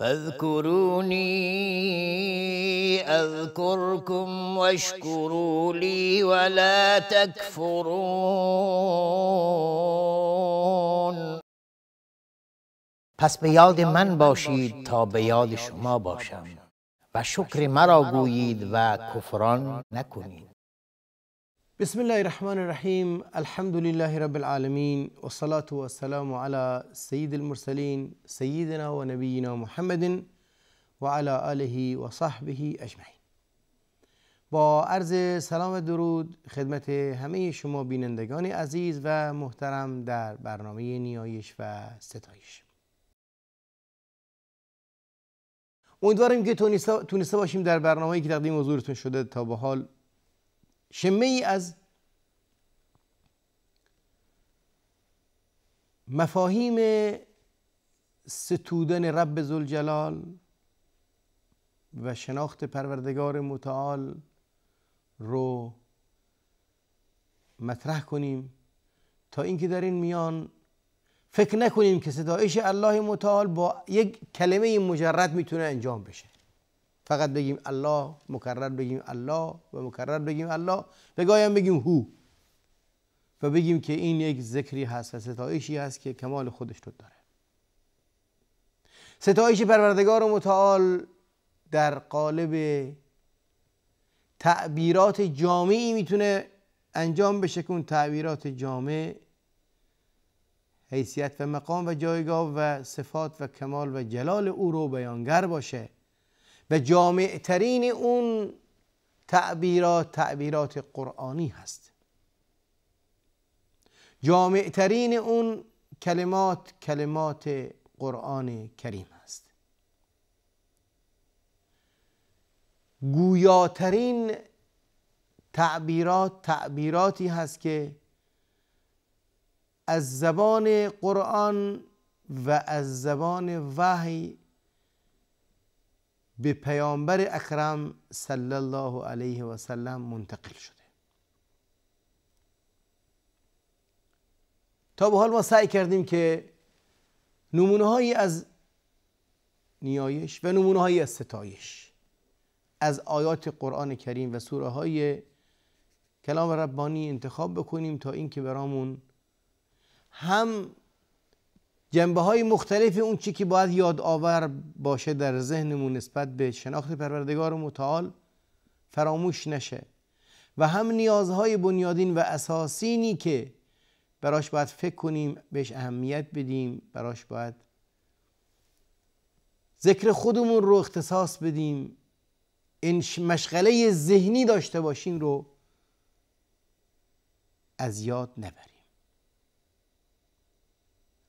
فاذکرونی اذکرکم واشکروا لی ولا تکفرون پس به یاد من باشید تا به یاد شما باشم و شکر مرا گویید و کفران نکنید بسم الله الرحمن الرحیم الحمد لله رب العالمین و والسلام علی سید المرسلین سیدنا و نبینا محمد و علی آله و صحبه اجمعین با عرض سلام درود خدمت همه شما بینندگان عزیز و محترم در برنامه نیایش و ستایش امیدواریم که تونسته باشیم در برنامه‌ای که تقدیم حضورتون شده تا به حال شمه ای از مفاهیم ستودن رب زلجلال و شناخت پروردگار متعال رو مطرح کنیم تا اینکه در این میان فکر نکنیم که ستایش الله متعال با یک کلمه مجرد میتونه انجام بشه فقط بگیم الله مکرر بگیم الله و مکرر بگیم الله و گایم بگیم هو و بگیم که این یک ذکری هست و ستایشی هست که کمال خودش رو داره ستایش پروردگار و متعال در قالب تعبیرات جامعی میتونه انجام بشه که اون تعبیرات جامع حیثیت و مقام و جایگاه و صفات و کمال و جلال او رو بیانگر باشه و جامع ترین اون تعبیرات تعبیرات قرآنی هست جامع ترین اون کلمات کلمات قرآن کریم هست گویاترین تعبیرات تعبیراتی هست که از زبان قرآن و از زبان وحی به پیامبر اکرم صلی الله علیه و سلم منتقل شده تا به حال ما سعی کردیم که نمونه هایی از نیایش و نمونه هایی از ستایش از آیات قرآن کریم و سوره های کلام ربانی انتخاب بکنیم تا اینکه برامون هم جنبه های مختلف اون چی که باید یادآور باشه در ذهنمون نسبت به شناخت پروردگار متعال فراموش نشه و هم نیازهای بنیادین و اساسینی که براش باید فکر کنیم بهش اهمیت بدیم براش باید ذکر خودمون رو اختصاص بدیم این مشغله ذهنی داشته باشیم رو از یاد نبریم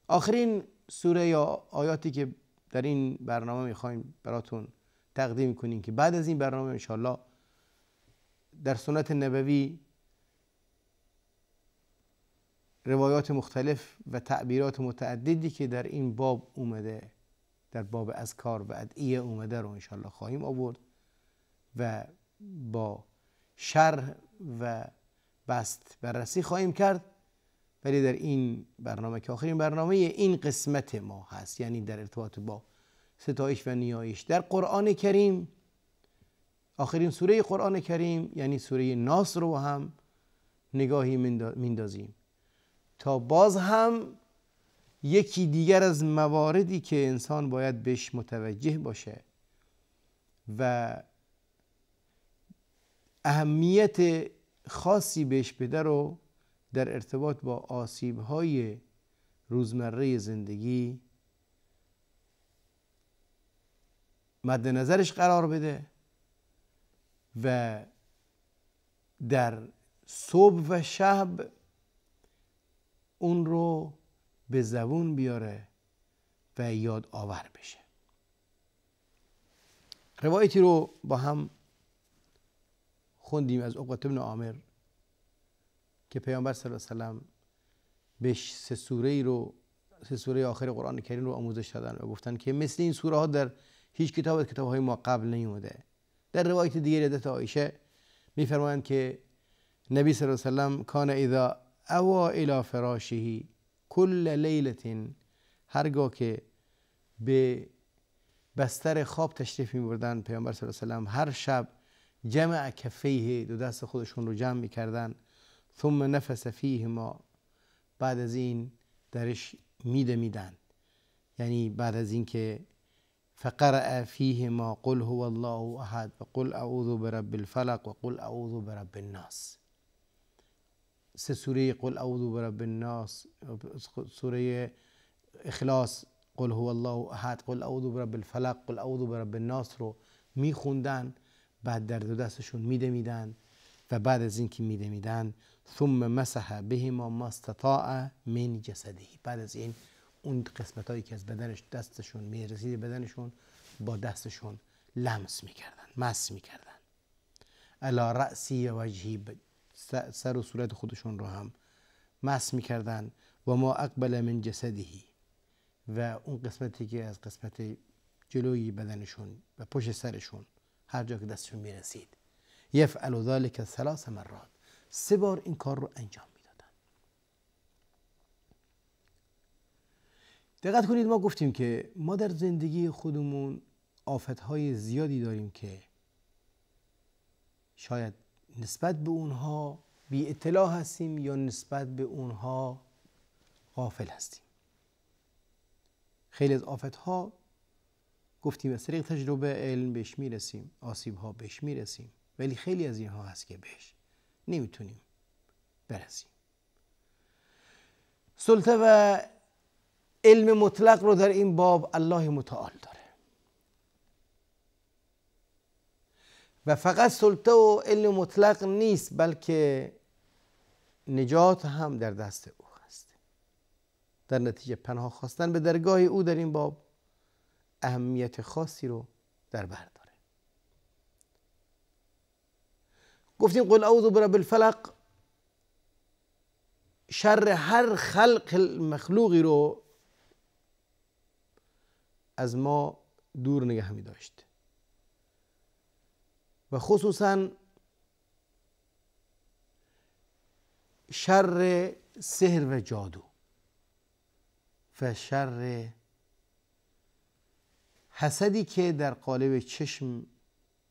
آخرین سوره یا آیاتی که در این برنامه میخوایم براتون تقدیم کنیم که بعد از این برنامه انشالله در سنت نبوی روایات مختلف و تعبیرات متعددی که در این باب اومده در باب اذکار و ادعیه اومده رو انشالله خواهیم آورد و با شرح و بست بررسی خواهیم کرد ولی در این برنامه که آخرین برنامه این قسمت ما هست یعنی در ارتباط با ستایش و نیایش در قرآن کریم آخرین سوره قرآن کریم یعنی سوره ناس رو هم نگاهی میندازیم تا باز هم یکی دیگر از مواردی که انسان باید بهش متوجه باشه و اهمیت خاصی بهش بده رو در ارتباط با آسیب های روزمره زندگی مد نظرش قرار بده و در صبح و شب اون رو به زبون بیاره و یاد آور بشه روایتی رو با هم خوندیم از عقبت ابن عامر که پیامبر صلی الله علیه بهش سه سوره ای رو سه سوره آخر قرآن کریم رو آموزش دادن و گفتن که مثل این سوره ها در هیچ کتاب از کتاب های ما قبل نیومده در روایت دیگه حضرت عایشه میفرمایند که نبی صلی الله علیه سلم کان اذا اوا الی فراشه کل لیلت هرگاه که به بستر خواب تشریف می بردن پیامبر صلی الله علیه سلم هر شب جمع کفیه دو دست خودشون رو جمع می کردن ثم نفس فیهما بعد از این درش میده میدن یعنی بعد از اینکه فقرأ فیهما قل هو الله احد و قل اعوذ برب الفلق و قل اعوذ برب الناس سه سوره قل اعوذ برب الناس سوره اخلاص قل هو الله احد قل اعوذ برب الفلق قل اعوذ برب الناس رو میخوندن بعد در دو دستشون میده میدن و بعد از اینکه میده میدن ثم مسح به ما ما استطاع من جسده بعد از این اون قسمت هایی که از بدنش دستشون میرسید بدنشون با دستشون لمس میکردن مس میکردن الا رأسی و وجهی سر و صورت خودشون رو هم مس میکردن و ما اقبل من جسدهی و اون قسمتی که از قسمت جلوی بدنشون و پشت سرشون هر جا که دستشون میرسید یفعل ذلک ثلاث مرات سه بار این کار رو انجام میدادن دقت کنید ما گفتیم که ما در زندگی خودمون های زیادی داریم که شاید نسبت به اونها بی اطلاع هستیم یا نسبت به اونها غافل هستیم خیلی از ها گفتیم از طریق تجربه علم بهش میرسیم آسیب ها بهش میرسیم ولی خیلی از اینها هست که بهش نمیتونیم برسیم سلطه و علم مطلق رو در این باب الله متعال داره و فقط سلطه و علم مطلق نیست بلکه نجات هم در دست او هست در نتیجه پناه خواستن به درگاه او در این باب اهمیت خاصی رو در بر گفتیم قل اعوذ برب الفلق شر هر خلق مخلوقی رو از ما دور نگه می داشت و خصوصا شر سحر و جادو و شر حسدی که در قالب چشم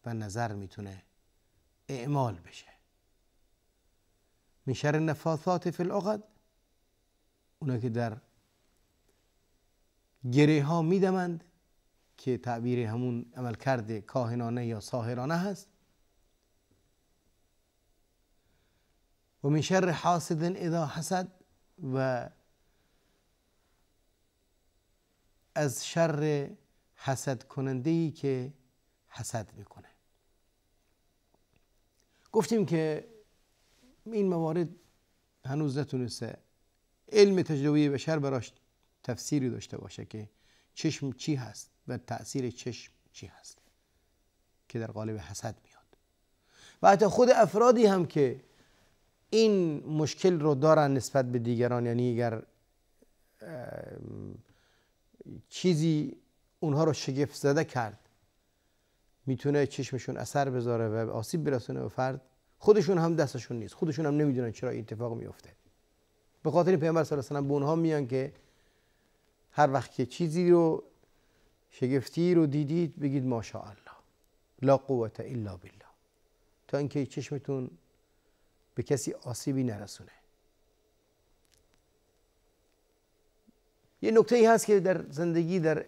و نظر میتونه اعمال بشه من شر نفاثات فی العقد اونا که در گره ها میدمند که تعبیر همون عملکرد کاهنانه یا ساهرانه هست و من شر حاسد اذا حسد و از شر حسد کننده ای که حسد میکنه گفتیم که این موارد هنوز نتونسته علم تجربی بشر براش تفسیری داشته باشه که چشم چی هست و تاثیر چشم چی هست که در قالب حسد میاد و حتی خود افرادی هم که این مشکل رو دارن نسبت به دیگران یعنی اگر چیزی اونها رو شگفت زده کرد میتونه چشمشون اثر بذاره و آسیب برسونه به فرد خودشون هم دستشون نیست خودشون هم نمیدونن چرا این اتفاق میفته به خاطر این پیامبر صلی الله علیه و به میان که هر وقت که چیزی رو شگفتی رو دیدید بگید ماشاءالله لا قوت الا بالله تا اینکه چشمتون به کسی آسیبی نرسونه یه نکته ای هست که در زندگی در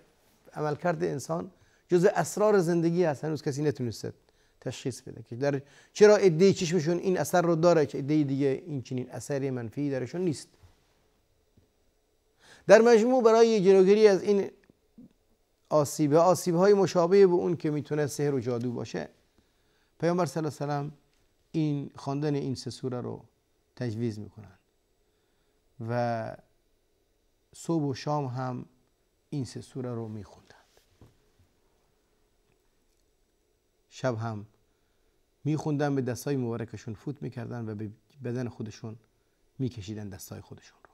عملکرد انسان جز اسرار زندگی هست هنوز کسی نتونسته تشخیص بده که در چرا ایده چشمشون این اثر رو داره که ایده دیگه این چنین اثر منفی درشون نیست در مجموع برای جلوگیری از این آسیب آسیب های مشابه به اون که میتونه سحر و جادو باشه پیامبر صلی الله علیه وسلم این خواندن این سه سوره رو تجویز میکنن و صبح و شام هم این سه سوره رو میخون شب هم میخوندن به دستای مبارکشون فوت میکردن و به بدن خودشون میکشیدن دستای خودشون رو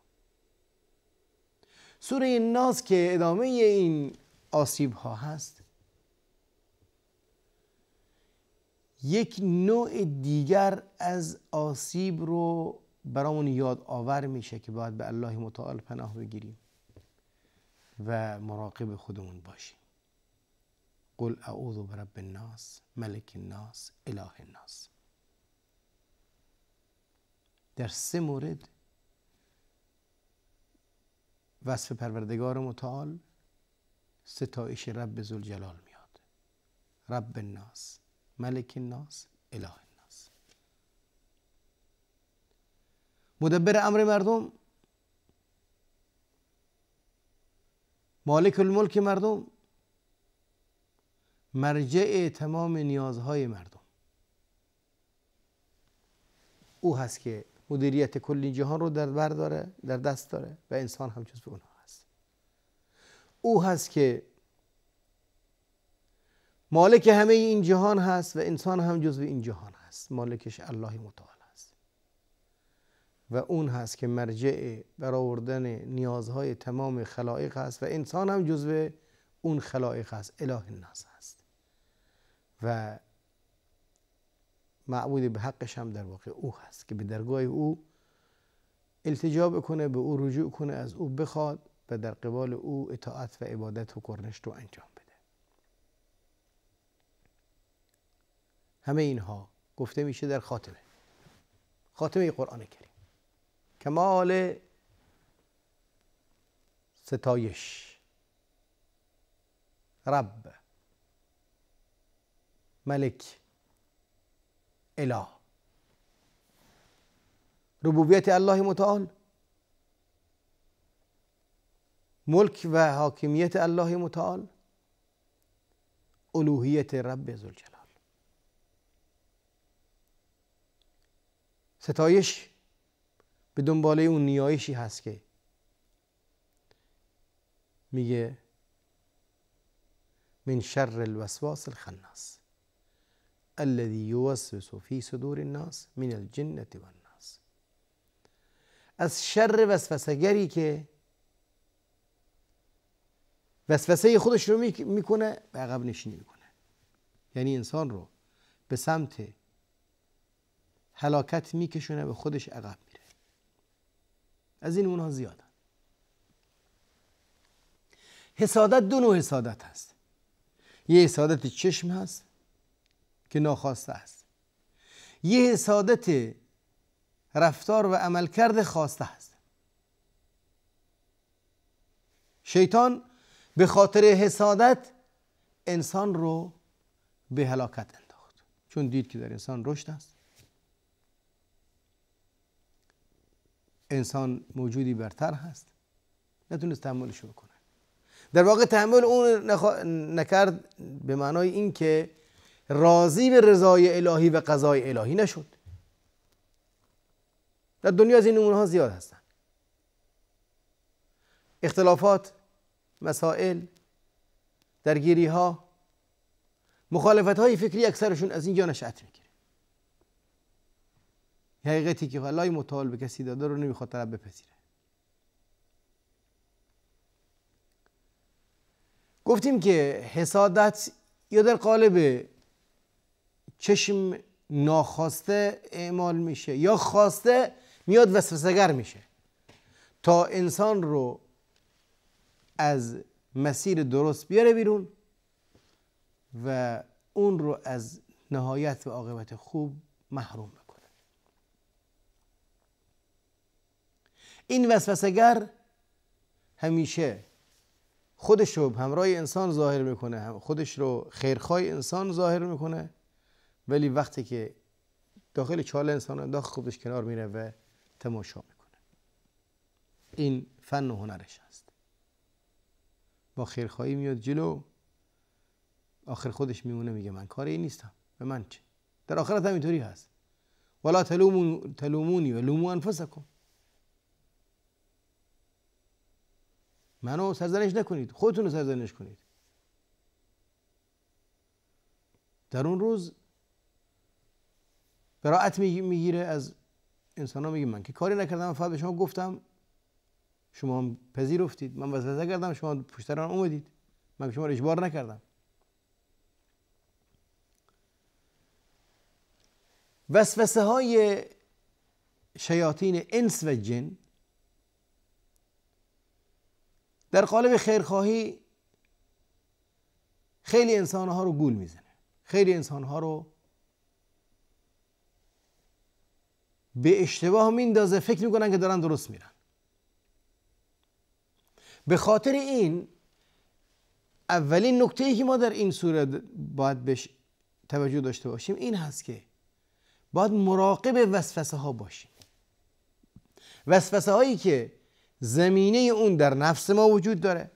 سوره ناز که ادامه این آسیب ها هست یک نوع دیگر از آسیب رو برامون یاد آور میشه که باید به الله متعال پناه بگیریم و مراقب خودمون باشیم قل اعوذ برب الناس ملك الناس اله الناس در سه مورد وصف پروردگار متعال ستایش رب زلجلال میاد رب الناس ملک الناس اله الناس مدبر امر مردم مالک الملک مردم مرجع تمام نیازهای مردم او هست که مدیریت کل جهان رو در بر داره در دست داره و انسان هم جزو اونها هست او هست که مالک همه این جهان هست و انسان هم جزو این جهان هست مالکش الله متعال هست و اون هست که مرجع برآوردن نیازهای تمام خلایق هست و انسان هم جزو اون خلایق هست اله الناس و معبود به حقش هم در واقع او هست که به درگاه او التجا بکنه به او رجوع کنه از او بخواد و در قبال او اطاعت و عبادت و کرنش رو انجام بده همه اینها گفته میشه در خاتمه خاتمه قرآن کریم کمال ستایش رب ملک اله ربوبیت الله متعال ملک و حاکمیت الله متعال الوهیت رب زلجلال ستایش به دنباله اون نیایشی هست که میگه من شر الوسواس الخناس الذي يوسوس في صدور الناس من الجنة والناس از شر وسوسگری که وسوسه خودش رو میکنه به عقب نشینی میکنه یعنی انسان رو به سمت هلاکت میکشونه به خودش عقب میره از این اونها زیادن حسادت دو نوع حسادت هست یه حسادت چشم هست که ناخواسته است یه حسادت رفتار و عملکرد خواسته است شیطان به خاطر حسادت انسان رو به هلاکت انداخت چون دید که در انسان رشد است انسان موجودی برتر هست نتونست تحملش رو کنه در واقع تحمل اون نکرد به معنای این که راضی به رضای الهی و قضای الهی نشد در دنیا از این نمونه ها زیاد هستن اختلافات مسائل درگیری ها مخالفت های فکری اکثرشون از اینجا نشأت میگیره حقیقتی که الله متعال به کسی داده رو نمیخواد طلب بپذیره گفتیم که حسادت یا در قالب چشم ناخواسته اعمال میشه یا خواسته میاد وسوسگر میشه تا انسان رو از مسیر درست بیاره بیرون و اون رو از نهایت و عاقبت خوب محروم بکنه این وسوسگر همیشه خودش رو همراه انسان ظاهر میکنه خودش رو خیرخواه انسان ظاهر میکنه ولی وقتی که داخل چال انسان انداخت خودش کنار میره و تماشا میکنه این فن و هنرش هست با خیرخواهی میاد جلو آخر خودش میمونه میگه من کاری نیستم به من چه در آخرت هم اینطوری هست ولا تلومون تلومونی و لومو انفسکم منو سرزنش نکنید خودتون رو سرزنش کنید در اون روز براعت میگیره از انسان ها میگه من که کاری نکردم فقط به شما گفتم شما هم پذیرفتید من وسوسه کردم شما پشتران اومدید من شما رو اجبار نکردم وسوسه های شیاطین انس و جن در قالب خیرخواهی خیلی انسانها رو گول میزنه خیلی انسانها رو به اشتباه میندازه فکر میکنن که دارن درست میرن به خاطر این اولین نکته ای که ما در این سوره باید بهش توجه داشته باشیم این هست که باید مراقب وسوسه ها باشیم وسوسه هایی که زمینه اون در نفس ما وجود داره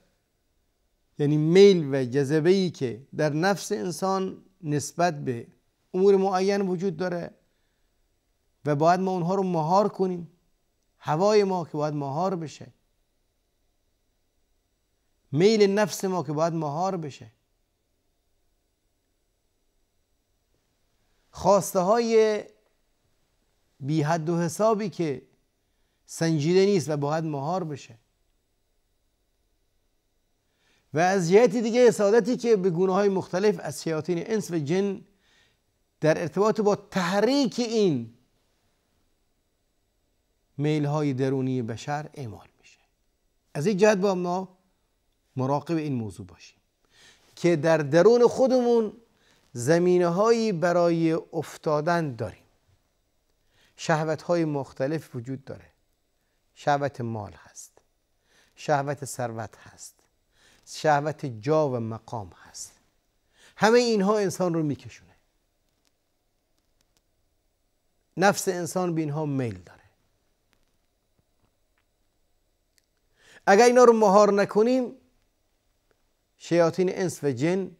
یعنی میل و جذبه ای که در نفس انسان نسبت به امور معین وجود داره و باید ما اونها رو مهار کنیم هوای ما که باید مهار بشه میل نفس ما که باید مهار بشه خواسته های بی حد و حسابی که سنجیده نیست و باید مهار بشه و از جهت دیگه حسادتی که به گونه های مختلف از شیاطین انس و جن در ارتباط با تحریک این های درونی بشر اعمال میشه از این جهت با ما مراقب این موضوع باشیم که در درون خودمون زمینه هایی برای افتادن داریم شهوت های مختلف وجود داره شهوت مال هست شهوت ثروت هست شهوت جا و مقام هست همه اینها انسان رو میکشونه نفس انسان به اینها میل داره اگر اینا رو مهار نکنیم شیاطین انس و جن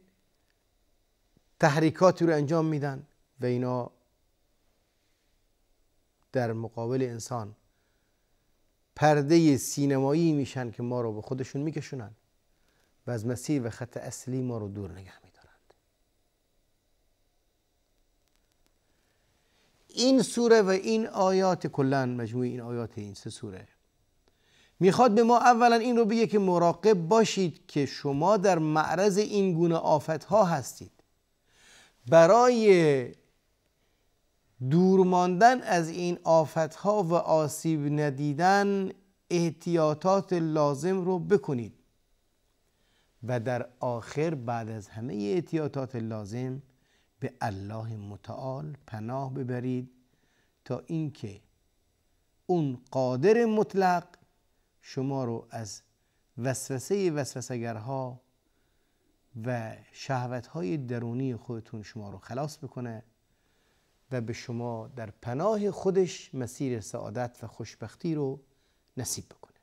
تحریکاتی رو انجام میدن و اینا در مقابل انسان پرده سینمایی میشن که ما رو به خودشون میکشونن و از مسیر و خط اصلی ما رو دور نگه میدارند این سوره و این آیات کلا مجموع این آیات این سه سوره میخواد به ما اولا این رو بگه که مراقب باشید که شما در معرض این گونه آفت ها هستید برای دور ماندن از این آفت و آسیب ندیدن احتیاطات لازم رو بکنید و در آخر بعد از همه احتیاطات لازم به الله متعال پناه ببرید تا اینکه اون قادر مطلق شما رو از وسوسه وسوسگرها و شهوتهای درونی خودتون شما رو خلاص بکنه و به شما در پناه خودش مسیر سعادت و خوشبختی رو نصیب بکنه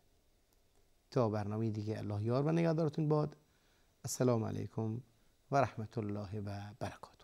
تا برنامه دیگه الله یار و نگهدارتون باد السلام علیکم و رحمت الله و برکات